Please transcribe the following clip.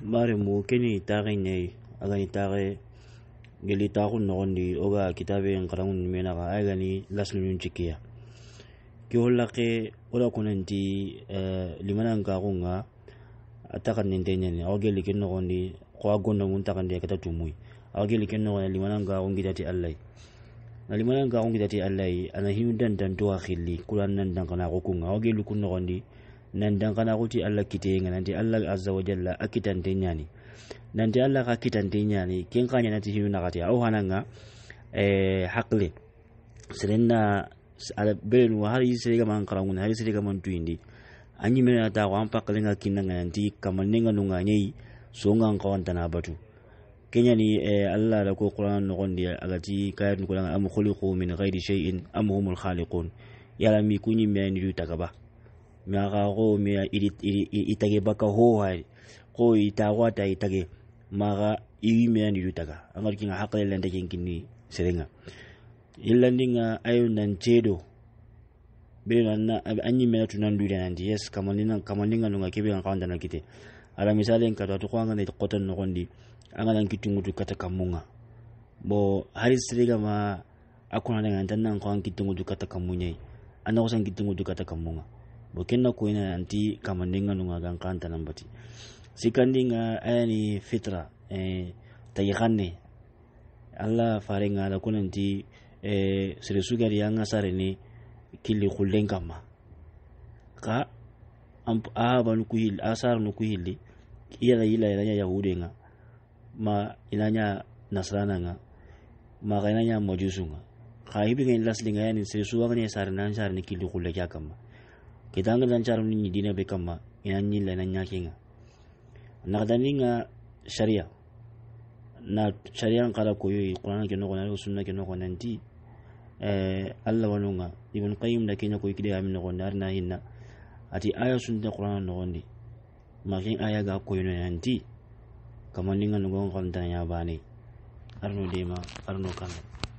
mari mo keni tari nei agani tari geli taxun noxondi oga kitabe nxarangun menaxa a gani laslunun cikiya ke wo lake wo da kunanti limanankaxunga a taxanninte ñani awa geli ke noxondi xo eh, a ta taxandi a keta tumuy awa geli ke noxondi limanankaxun gidati allai na limanankaxun gidati allai ana hinu dantantuwa xilli kulan nan danxana xo kunga awa geli kun ni nan dan kana kuti Allah kite ngana nan Allah azza wa jalla akitan dinya ne nan Allah ka kitan dinya ne kin kanya na tihi na kati au hananga eh hakli sirinna ala ben wa hari yisi ga man karangun hari yisi ga man tuindi anyi mena ta wa ampakle nga kinna nga nanti kamal ninga nunga nyei so nga kawan tana batu kenya ni eh, Allah da ko Qur'an no gondi agati kayatun kulan am khuliqu min ghairi shay'in am humul khaliqun yala mi kunyi mi ni yuta gaba mea gago mea itagebaka hohari ko itagwata itage maga iri mea nidutaga angar kinga haqla ilanda kenkini serenga ilandi nga ayo nan cedo bere anyi mea tunan nandi yes kamalina kamalinga nunga kebe nga kawanda na kite ala misale nka to ko anga ne qotan anga nan kitungutu kata kamunga bo hari serenga ma akuna nga nga nga nga nga kata nga nga nga nga nga kata kamunga bo kenna ko ina anti kamandinga nunga gan kanta nambati sikandinga ayani eh, fitra eh tayiganne alla farenga la kunanti eh sere sugari yanga sare ne kili kullen kama ka am aba nuku hil asar nuku hili ila ila ila yahudenga ma ilanya nasrana nga ma kainanya majusunga ka ibigin laslinga yani sere suwanga ne sare nan sare ne kili kullen kama kita ang charo kitanga dancharum ni kama bekama inanyi la na nyakinga nakadani nga sharia na sharia ang nkala koyo qur'an ke nogo na sunna ke nogo nanti eh Allah wano nga ibn kayim na kenya koyo kide amin nogo na hinna ati aya sunna kuna nogo ndi makin aya ga koyo nanti kamar ninga nogo ngon tan ya arno dema arno kanta